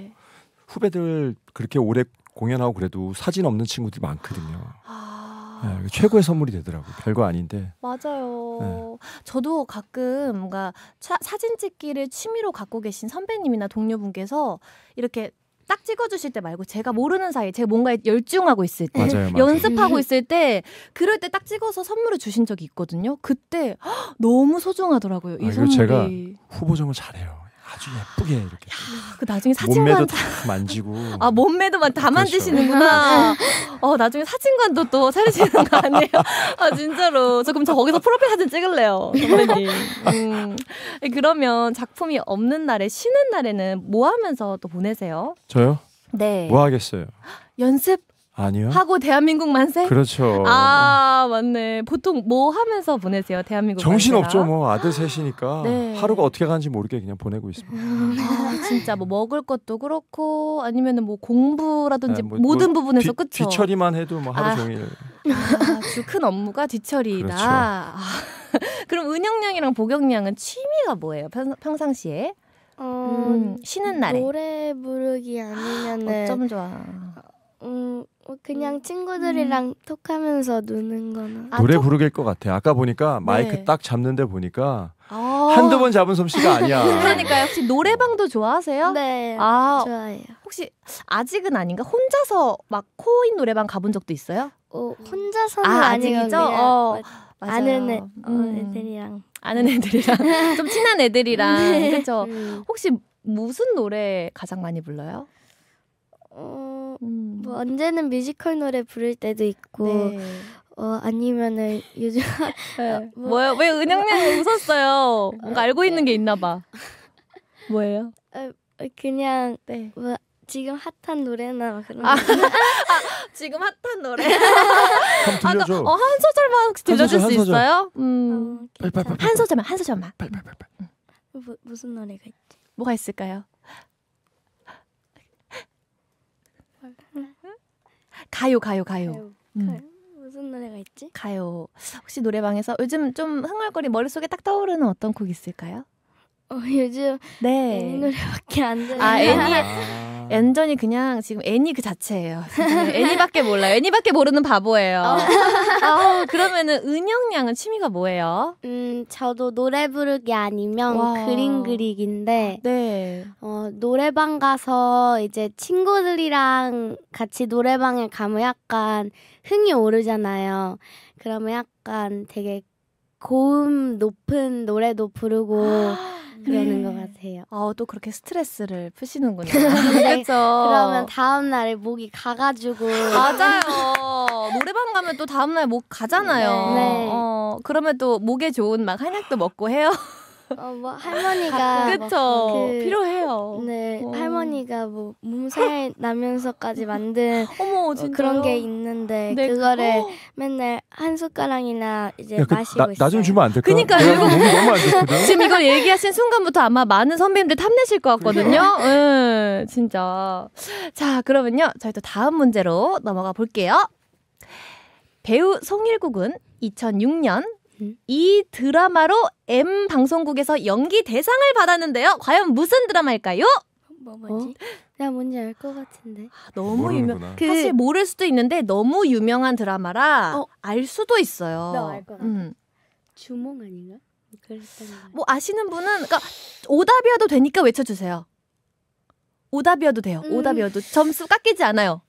후배들 그렇게 오래 공연하고 그래도 사진 없는 친구들이 많거든요. 아... 네, 최고의 선물이 되더라고. 별거 아닌데. 맞아요. 예. 저도 가끔 뭔가 차, 사진 찍기를 취미로 갖고 계신 선배님이나 동료분께서 이렇게 딱 찍어주실 때 말고 제가 모르는 사이 에 제가 뭔가 열중하고 있을 때 맞아요, 맞아요. 연습하고 음. 있을 때 그럴 때 딱 찍어서 선물을 주신 적이 있거든요. 그때 허, 너무 소중하더라고요. 이 아, 선물이. 제가 후보정을 잘해요. 아주 예쁘게 이렇게. 야, 그 나중에 사진관 몸매도 다 만지고. 아 몸매도만 다 그렇죠. 만드시는구나. 어 나중에 사진관도 또 차리시는 거 아니에요? 아 진짜로. 저 그럼 저 거기서 프로필 사진 찍을래요, 선배님. 음. 예, 그러면 작품이 없는 날에 쉬는 날에는 뭐 하면서 또 보내세요? 저요? 네. 뭐 하겠어요? *gasps* 연습 아니요. 하고 대한민국 만세? 그렇죠. 아 맞네. 보통 뭐 하면서 보내세요, 대한민국? 정신 없죠, 뭐 아들 셋이니까 *gasps* 네. 하루가 어떻게 가는지 모르게 그냥 보내고 있습니다. 음, 아, 진짜 뭐 먹을 것도 그렇고 아니면은 뭐 공부라든지 네, 뭐, 모든 뭐, 부분에서 그쵸? 뒤처리만 해도 뭐 하루 아. 종일. 아, 주큰 업무가 뒤처리다. 그렇죠. 아, *laughs* 그럼 은영양이랑 보경양은 취미가 뭐예요? 평, 평상시에? 어, 음, 쉬는 날에 노래 부르기 아니면은 어쩜 좋아. 음 어, 그냥 음. 친구들이랑 음. 톡하면서 노는 거나 아, 노래 톡? 부르길 것 같아. 아까 보니까 네. 마이크 딱 잡는데 보니까 아~ 한두 번 잡은 솜씨가 *laughs* 아니야. 그러니까 혹시 노래방도 어. 좋아하세요? 네. 아, 좋아해요. 혹시 아직은 아닌가? 혼자서 막 코인 노래방 가본 적도 있어요? 어, 혼자서는 아, 아니죠. 어, 아는 애, 어, 음. 애들이랑 아는 애들이랑 *laughs* 좀 친한 애들이랑 네. 그렇죠. 혹시 무슨 노래 가장 많이 불러요? 어... 음. 뭐 언제는 뮤지컬 노래 부를 때도 있고 네. 어 아니면은 요즘 *laughs* 네. 아, 뭐, 뭐야 왜 은영님 *laughs* 웃었어요? 뭔가 알고 있는 게 네. 있나 봐. 뭐예요? 어, 그냥 네. 뭐 지금 핫한 노래나 그런 아, *laughs* 아, 지금 핫한 노래. 그, 들려줘. 아, 어, 한 소절만 혹시 들려줄 한 소절, 수 있어요? 음. 한 소절만 한 소절만. 빨빨빨빨. 뭐, 무슨 노래가 있지? 뭐가 있을까요? 가요, 가요, 가요. 가요. 음. 무슨 노래가 있지? 가요. 혹시 노래방에서 요즘 좀 흥얼거리 머릿속에 딱 떠오르는 어떤 곡 있을까요? 어, 요즘 네. 애니 노래밖에 안 들어요. 아, 애니. *laughs* 아. 완전히 음. 그냥 지금 애니 그 자체예요. 애니밖에 몰라요. 애니밖에 모르는 바보예요. 어. 아, 어, 그러면은 은영 양은 취미가 뭐예요? 음, 저도 노래 부르기 아니면 와. 그림 그리기인데 네. 어, 노래방 가서 이제 친구들이랑 같이 노래방에 가면 약간 흥이 오르잖아요. 그러면 약간 되게 고음 높은 노래도 부르고 *gasps* *gasps* 아, 그러는 것 네. 같아요. 아, 또 그렇게 스트레스를 푸시는군요. *laughs* 네. 그렇죠. 그러면 다음 날에 목이 가가지고 맞아요. *laughs* 노래방 가면 또 다음 날 목 가잖아요. 네. 어, 그러면 또 목에 좋은 막 한약도 먹고 해요. 어, 뭐 할머니가 *laughs* 뭐 그쵸 그, 필요해요. 네 오. 어. 할머니가 뭐 몸살 나면서까지 만든 *laughs* 어머, 어, 그런 게 있는데 네, 그거를 어. 맨날 한 숟가락이나 이제 야, 그, 마시고 나 좀 주면 안 될까? 그니까 지금 이걸 얘기하신 순간부터 아마 많은 선배님들 탐내실 것 같거든요. 응, 진짜. 자 그러면요 저희 또 다음 문제로 넘어가 볼게요. 배우 송일국은 2006년 이 드라마로 M 방송국에서 연기 대상을 받았는데요. 과연 무슨 드라마일까요? 뭐 뭐지? 어? 나 뭔지 알 것 같은데. 아, 너무 유명. 그... 사실 모를 수도 있는데 너무 유명한 드라마라 어. 알 수도 있어요. 나알것 같아. 음. 주몽 아닌가? 뭐 아시는 분은 그러니까 오답이어도 되니까 외쳐주세요. 오답이어도 돼요. 음. 오답이어도 점수 깎이지 않아요.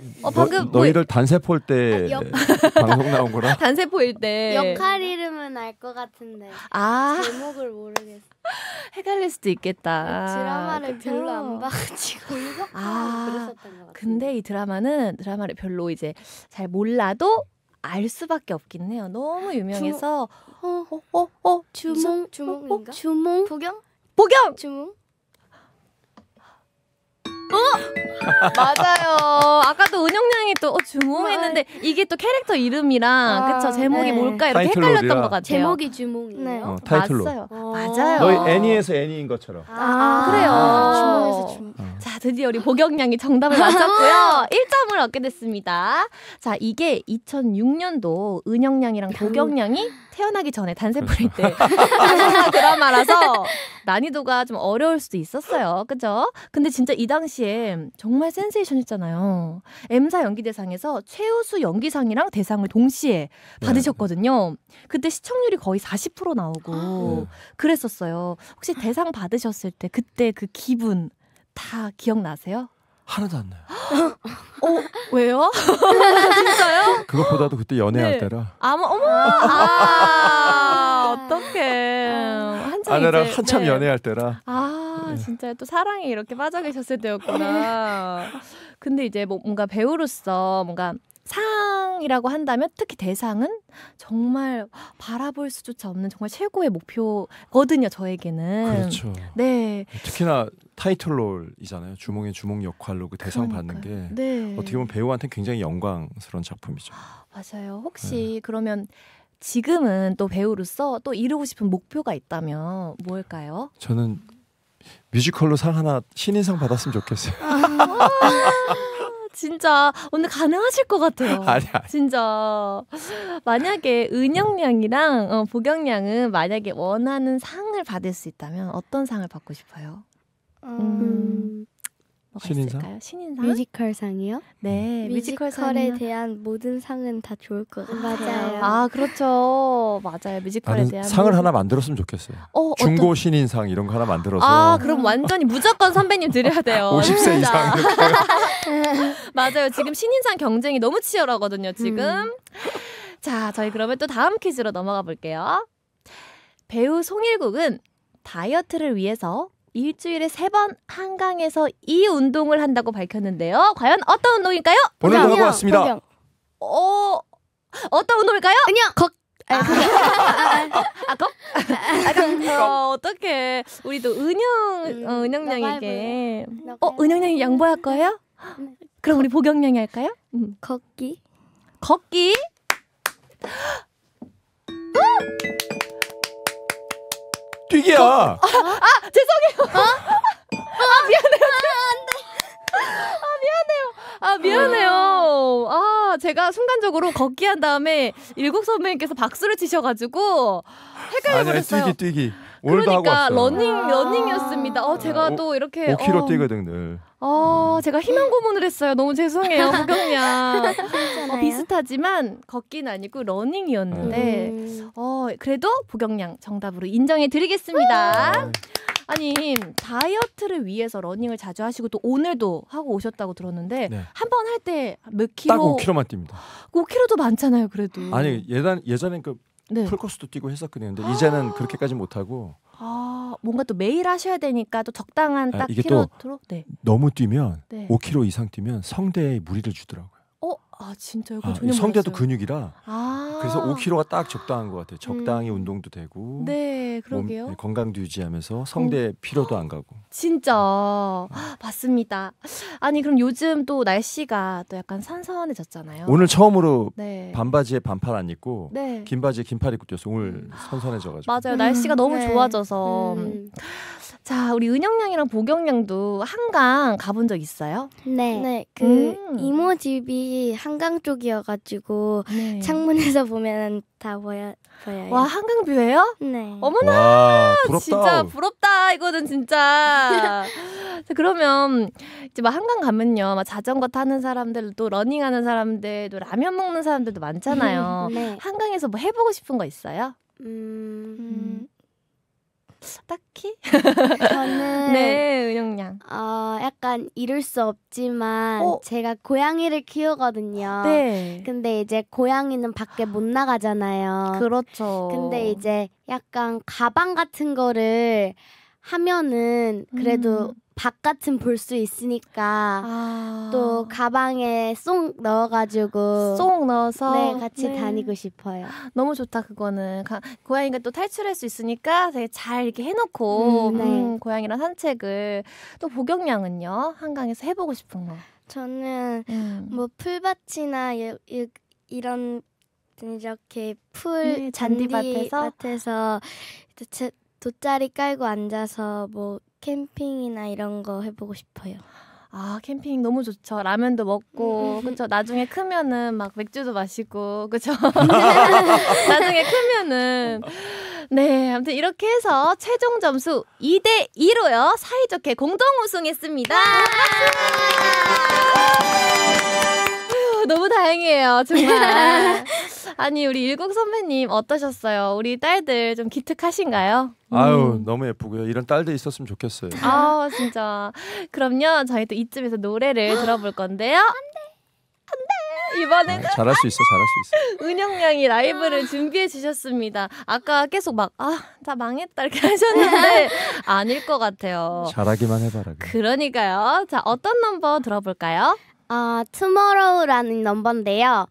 음. 어, 방금 너, 뭐 너희를 단세포일 때 아, 역... *laughs* 방송 나온 거라. *laughs* 단세포일 때. 역할 이름은 알 것 같은데. 아. 제목을 모르겠어. *laughs* 헷갈릴 수도 있겠다. 어, 드라마를 그 별로 안 봐가지고 아, 근데 이 드라마는 드라마를 별로 이제 잘 몰라도 알 수밖에 없긴 해요. 너무 유명해서 어 어, 어, 어? 주몽 어, 주몽인가? 주몽 복영? 복영 주몽 어? 맞아요. 아까도 은영양이 또 어, 주몽했는데 아, 이게 또 캐릭터 이름이랑 아, 그쵸 제목이 네. 뭘까 이렇게 헷갈렸던 것 같아요. 제목이 주몽이네요 네. 어, 타이틀로. 맞아요. 어. 맞아요. 너희 애니에서 애니인 것처럼. 아, 아 그래요. 아. 주몽에서 주몽. 어. 자 드디어 우리 보경양이 정답을 맞췄고요. 1점을 *laughs* 얻게 됐습니다. 자 이게 2006년도 은영양이랑 보경양이 태어나기 전에 단세풀일 때 *laughs* *laughs* 드라마라서 난이도가 좀 어려울 수도 있었어요. 그죠? 근데 진짜 이 당시 당시에 정말 센세이션했잖아요. M사 연기대상에서 최우수 연기상이랑 대상을 동시에 네. 받으셨거든요. 그때 시청률이 거의 40% 나오고 아. 네. 그랬었어요. 혹시 대상 받으셨을 때 그때 그 기분 다 기억나세요? 하나도 안 나요. *gasps* 어 왜요? *laughs* *laughs* 진짜요? 그것보다도 그때 연애할 네. 때라. 아마 어머. 아~, 아. 어떡해. 아, 어, 아내랑 이제, 한참 네. 연애할 때라. 아, 네. 진짜 또 사랑에 이렇게 빠져 계셨을 때였구나. 네. *laughs* 근데 이제 뭐 뭔가 배우로서 뭔가 상이라고 한다면 특히 대상은 정말 바라볼 수조차 없는 정말 최고의 목표거든요 저에게는 그렇죠 네 특히나 타이틀롤이잖아요 주몽의 주몽 역할로 그 대상 그러니까요. 받는 게 네. 어떻게 보면 배우한테 굉장히 영광스러운 작품이죠 *gasps* 맞아요 혹시 네. 그러면 지금은 또 배우로서 또 이루고 싶은 목표가 있다면 뭘까요? 저는 뮤지컬로 상 하나 신인상 받았으면 좋겠어요. 아, 진짜 오늘 가능하실 것 같아요. *laughs* 아니, 아니. 진짜 만약에 은영양이랑 어, 보경양은 만약에 원하는 상을 받을 수 있다면 어떤 상을 받고 싶어요? 음, 음. 뭐가 신인상? 있을까요? 신인상? 뮤지컬상이요? 네, 음. 뮤지컬에 대한 모든 상은 다 좋을 것 아, 같아요. 맞아요. 아, 아 그렇죠, 맞아요. 뮤지컬에 대한 상을 모든... 하나 만들었으면 좋겠어요. 어, 중고 어떤... 신인상 이런 거 하나 만들어서. 아 그럼 완전히 무조건 선배님 드려야 돼요. 50세 *laughs* 이상. *laughs* 맞아요. 지금 신인상 경쟁이 너무 치열하거든요. 지금. 음. 자, 저희 그러면 또 다음 퀴즈로 넘어가 볼게요. 배우 송일국은 다이어트를 위해서 일주일에 세 번 한강에서 이 운동을 한다고 밝혔는데요. 과연 어떤 운동일까요? 오늘 하고 왔습니다. 어, 어떤 운동일까요? 그냥 걷 아, 아, 아, 컵? 어, 어떡 우리도 은영, 어, 은영양에게. 어, 은영양이 양보할 거예요? 그럼 우리 보경양이 할까요? 음. 걷기. 걷기? 픽이야. 아, 아, 죄송해요. 어? 어? 아, 아, 미안해요. 아 미안해요. 아 제가 순간적으로 걷기 한 다음에 일국 선배님께서 박수를 치셔가지고 헷갈려 버렸어요. 뛰기 뛰기. 그러니까 러닝 아. 러닝이었습니다. 어 제가 또 이렇게 5km 어, 뛰거든 늘. 어, 제가 희망 고문을 했어요. 너무 죄송해요, 호경양. *laughs* 어, 비슷하지만 걷기는 아니고 러닝이었는데 음. 어, 그래도 보경양 정답으로 인정해 드리겠습니다. 음. 아니 다이어트를 위해서 러닝을 자주 하시고 또 오늘도 하고 오셨다고 들었는데 네. 한번 할 때몇 킬로? 딱 5킬로만 뜁니다. 5킬로도 많잖아요, 그래도. 아니 예전 예전엔 그 네. 풀코스도 뛰고 해었거든는 근데 이제는 아. 그렇게까지 못하고 아, 뭔가 또 매일 하셔야 되니까 또 적당한 아, 딱 아, 이게 킬로로 또 네. 너무 뛰면 네. 5km 이상 뛰면 성대에 무리를 주더라고요. 아 진짜요? 아, 성대도 근육이라 아~ 그래서 5kg가 딱 적당한 것 같아요. 적당히 음. 운동도 되고 네 그러게요. 몸, 네, 건강도 유지하면서 성대 어. 피로도 안 가고 진짜 어. 맞습니다. 아니 그럼 요즘 또 날씨가 또 약간 선선해졌잖아요. 오늘 처음으로 네. 반바지에 반팔 안 입고 네. 긴 바지에 긴팔 입고 뛰어서 오늘 음. 선선해져가지고 맞아요. 날씨가 너무 네. 좋아져서. 음. 자, 우리 은영양이랑 보경양도 한강 가본 적 있어요? 네. 네. 그 음. 이모 집이 한강 쪽이어가지고 네. 창문에서 보면 다 보여 보여요. 와 한강 뷰예요? 네. 어머나 와, 부럽다. 진짜 부럽다 이거는 진짜. *laughs* 그러면 이제 막 한강 가면요, 막 자전거 타는 사람들도 러닝하는 사람들, 또 라면 먹는 사람들도 많잖아요. *laughs* 네. 한강에서 뭐 해보고 싶은 거 있어요? 음... 음. 딱히? 저는 *laughs* 네, 은영 양. 어, 약간 이룰 수 없지만 어? 제가 고양이를 키우거든요. 네. 근데 이제 고양이는 밖에 못 나가잖아요. 그렇죠. 근데 이제 약간 가방 같은 거를 하면은 그래도 음. 바깥은 볼 수 있으니까 아... 또 가방에 쏙 넣어가지고 쏙 넣어서 네 같이 네. 다니고 싶어요. 너무 좋다 그거는 가, 고양이가 그 또 탈출할 수 있으니까 되게 잘 이렇게 해놓고 음, 네. 음, 고양이랑 산책을 또 보경량은요 한강에서 해보고 싶은 거. 저는 음. 뭐 풀밭이나 예, 예, 이런 이렇게 풀 네, 잔디밭에서 밭에서 돗자리 깔고 앉아서 뭐 캠핑이나 이런 거 해보고 싶어요. 아 캠핑 너무 좋죠. 라면도 먹고 음. 그쵸. 나중에 크면은 막 맥주도 마시고 그쵸. *laughs* *laughs* 나중에 크면은 네 아무튼 이렇게 해서 최종 점수 2대 2로요 사이좋게 공동 우승했습니다. 너무 다행이에요 정말. *laughs* 아니 우리 일국 선배님 어떠셨어요? 우리 딸들 좀 기특하신가요? 아유 음. 너무 예쁘고요. 이런 딸들 있었으면 좋겠어요. 아 진짜. 그럼요. 저희 또 이쯤에서 노래를 아. 들어볼 건데요. 이번에는 아, 잘할 수 있어 잘할 수 있어. 은영 양이 라이브를 아. 준비해 주셨습니다. 아까 계속 막 아 다 망했다 이렇게 하셨는데 *laughs* 아닐 것 같아요. 잘하기만 해봐라. 그러니까요자 어떤 넘버 들어볼까요? 어, 아, 투모로우라는 넘버인데요.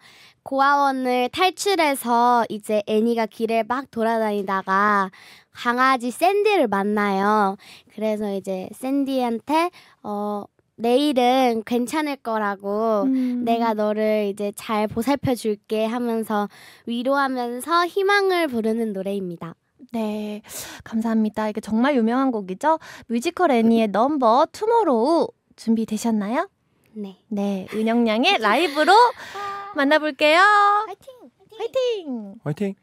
고아원을 탈출해서 이제 애니가 길을 막 돌아다니다가 강아지 샌디를 만나요. 그래서 이제 샌디한테 어 내일은 괜찮을 거라고 음. 내가 너를 이제 잘 보살펴 줄게 하면서 위로하면서 희망을 부르는 노래입니다. 네, 감사합니다. 이게 정말 유명한 곡이죠. 뮤지컬 애니의 넘버 투모로우 준비되셨나요? 네. 네, 은영양의 라이브로 *laughs* 만나볼게요. 화이팅! 화이팅! 화이팅!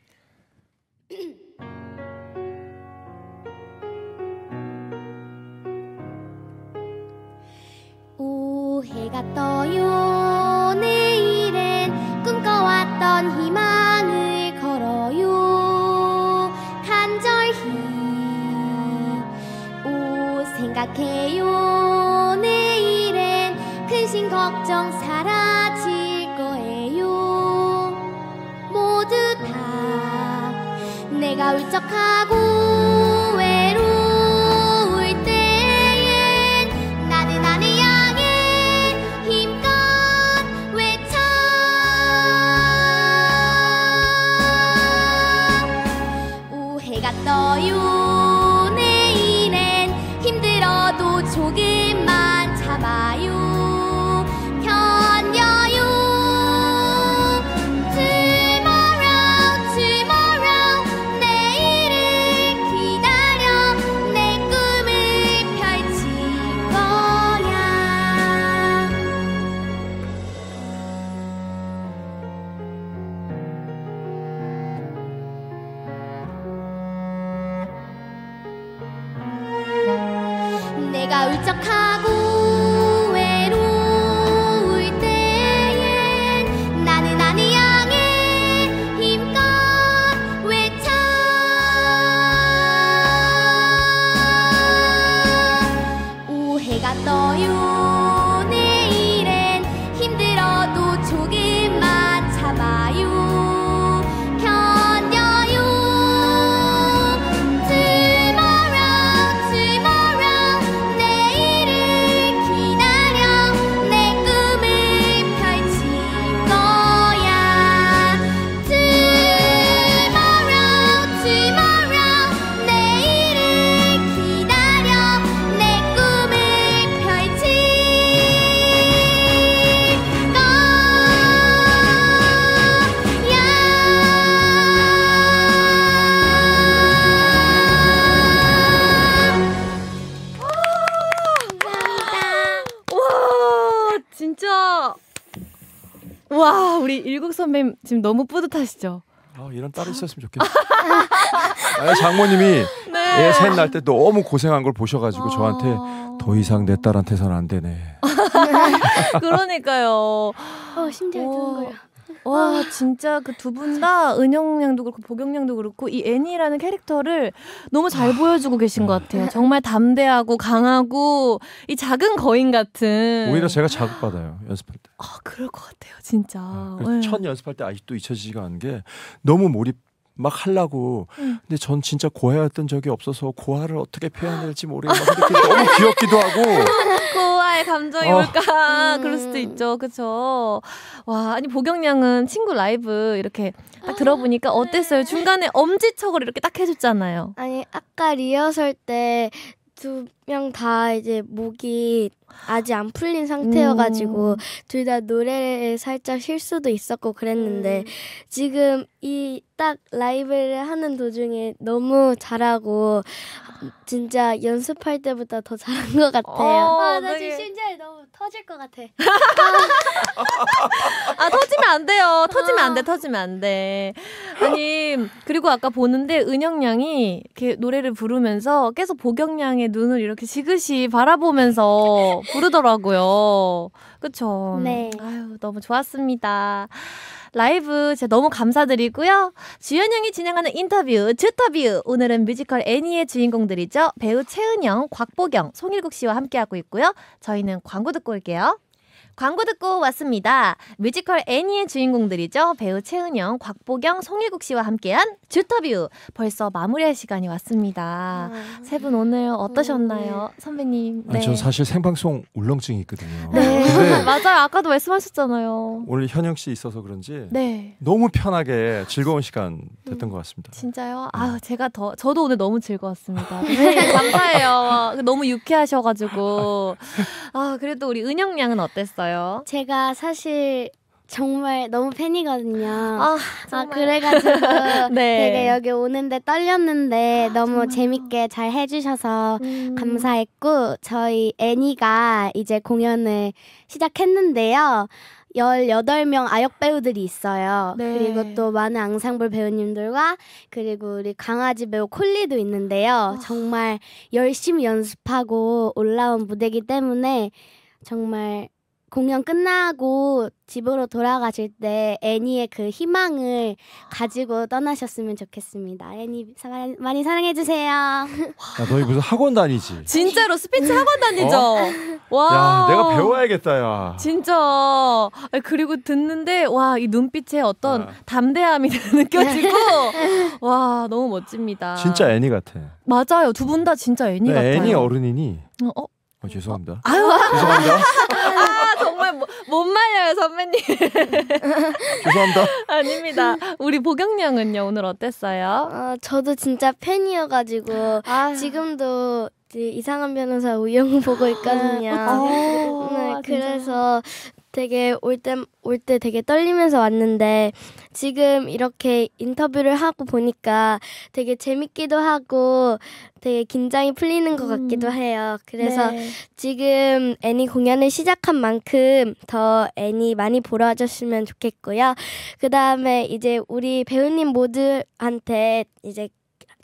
오해가 떠요 내일엔 꿈꿔왔던 희망을 걸어요 간절히 오 생각해요 내일엔 근심 걱정 울적하고 手が遠い 일국 선배님 지금 너무 뿌듯하시죠? 아, 이런 딸이 있었으면 좋겠어. 아, 장모님이 네. 애셋날 때 너무 고생한 걸 보셔가지고 아... 저한테 더 이상 내 딸한테선 안 되네. *laughs* 그러니까요. 어, 심장이 어... 거야. 와 진짜 그 두 분 다 은영 양도 그렇고 복영 양도 그렇고 이 애니라는 캐릭터를 너무 잘 아. 보여주고 계신 것 같아요. 네. 정말 담대하고 강하고 이 작은 거인 같은. 오히려 제가 자극받아요 연습할 때. 아 그럴 것 같아요 진짜. 네, 네. 첫 연습할 때 아직도 잊혀지지가 않은 게 너무 몰입 막 하려고. 음. 근데 전 진짜 고아였던 적이 없어서 고아를 어떻게 표현할지모르겠는데 너무 *laughs* 귀엽기도 하고. 고아의 감정이 뭘까? 어. 음. 그럴 수도 있죠. 그쵸? 와, 아니, 보경양은 친구 라이브 이렇게 딱 아, 들어보니까 네. 어땠어요? 중간에 엄지척을 이렇게 딱 해줬잖아요. 아니, 아까 리허설 때 두 명 다 이제 목이 아직 안 풀린 상태여가지고 음. 둘다 노래에 살짝 실수도 있었고 그랬는데 음. 지금 이딱 라이브를 하는 도중에 너무 잘하고 진짜 연습할 때보다 더 잘한 것 같아요. 어, 아, 나 지금 심장이 너무 터질 것 같아. *laughs* 아, 터지면 안 돼요. 터지면 안 돼. 터지면 안 돼. 아니, 그리고 아까 보는데 은영 양이 이렇게 노래를 부르면서 계속 보경 양의 눈을 이렇게 지그시 바라보면서 부르더라고요. 그쵸? 네. 아유, 너무 좋았습니다. 라이브 제 너무 감사드리고요. 주현영이 진행하는 인터뷰, 즈터뷰. 오늘은 뮤지컬 애니의 주인공들이죠. 배우 최은영, 곽보경, 송일국 씨와 함께하고 있고요. 저희는 광고 듣고 올게요. 광고 듣고 왔습니다. 뮤지컬 애니의 주인공들이죠. 배우 최은영, 곽보경, 송일국 씨와 함께한 주터뷰. 벌써 마무리할 시간이 왔습니다. 아... 세분 오늘 어떠셨나요? 음... 선배님. 네. 아, 전 사실 생방송 울렁증이 있거든요. 네. *laughs* 맞아요. 아까도 말씀하셨잖아요. 오늘 현영 씨 있어서 그런지 네. 너무 편하게 즐거운 시간 됐던 음. 것 같습니다. 진짜요? 네. 아유, 제가 더 저도 오늘 너무 즐거웠습니다. 네, *laughs* 감사해요. 너무 유쾌하셔 가지고 아, 그래도 우리 은영 양은 어땠어요? 제가 사실 정말 너무 팬이거든요. 아, 아 그래가지고 *laughs* 네. 되게 여기 오는데 떨렸는데 아, 너무 정말. 재밌게 잘 해주셔서 음. 감사했고 저희 애니가 이제 공연을 시작했는데요. 열여덟 명 아역 배우들이 있어요. 네. 그리고 또 많은 앙상블 배우님들과 그리고 우리 강아지 배우 콜리도 있는데요. 어. 정말 열심히 연습하고 올라온 무대이기 때문에 정말 공연 끝나고 집으로 돌아가실 때 애니의 그 희망을 가지고 떠나셨으면 좋겠습니다. 애니 사 많이 사랑해 주세요. 야, 너희 무슨 학원 다니지? 진짜로 스피치 학원 다니죠. 어? 와. 야, 내가 배워야겠다, 야. 진짜. 그리고 듣는데 와, 이 눈빛에 어떤 아. 담대함이 *laughs* 느껴지고 *laughs* 와, 너무 멋집니다. 진짜 애니 같아. 맞아요. 두 분 다 진짜 애니 네, 같아요. 애니 어른이니. 어? 어 죄송합니다. 아유, 아. 죄송합니다. *laughs* 뭐, 못 말려요 선배님. *laughs* 죄송합니다. 아닙니다. 우리 보경양은요 오늘 어땠어요? 어, 저도 진짜 팬이어가지고 아 지금도 이상한 변호사 우영 보고 있거든요. 아, 네, 아, 그래서 되게 올 때 올 때 되게 떨리면서 왔는데 지금 이렇게 인터뷰를 하고 보니까 되게 재밌기도 하고 되게 긴장이 풀리는 것 같기도 음. 해요. 그래서 네. 지금 애니 공연을 시작한 만큼 더 애니 많이 보러 와줬으면 좋겠고요. 그 다음에 이제 우리 배우님 모두한테 이제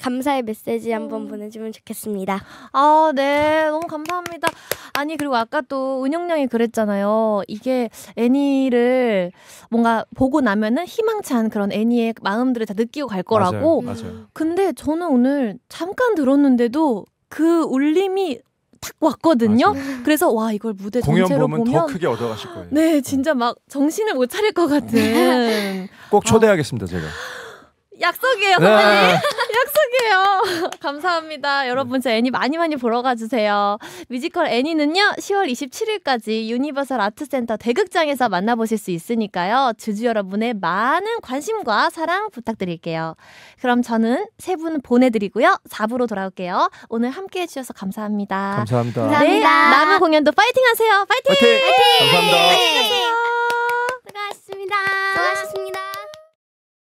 감사의 메시지 음. 한번 음. 보내주면 좋겠습니다. 아, 네. 너무 감사합니다. 아니, 그리고 아까 또 은영양이 그랬잖아요. 이게 애니를 뭔가 보고 나면은 희망찬 그런 애니의 마음들을 다 느끼고 갈 거라고. 맞아요. 맞 근데 저는 오늘 잠깐 들었는데도 그 울림이 탁 왔거든요. 맞아요. 그래서 와 이걸 무대 전체로 보면, 보면, 더 크게 얻어가실 거예요. 네, 진짜 막 정신을 못 차릴 것 같은. 네. 꼭 아. 초대하겠습니다, 제가. 약속이에요, 네. 선배님. *laughs* 약속이에요. 감사합니다. 여러분, 제 애니 많이 많이 보러 가주세요. 뮤지컬 애니는요, 10월 27일까지 유니버설 아트센터 대극장에서 만나보실 수 있으니까요. 주주 여러분의 많은 관심과 사랑 부탁드릴게요. 그럼 저는 세 분 보내드리고요. 4부로 돌아올게요. 오늘 함께 해주셔서 감사합니다. 감사합니다. 감사합니다. 네, 남은 공연도 파이팅 하세요. 파이팅! 파이팅! 파이팅! 파이팅! 감사합니다. 파이팅! 수고하셨습니다. 수고하셨습니다.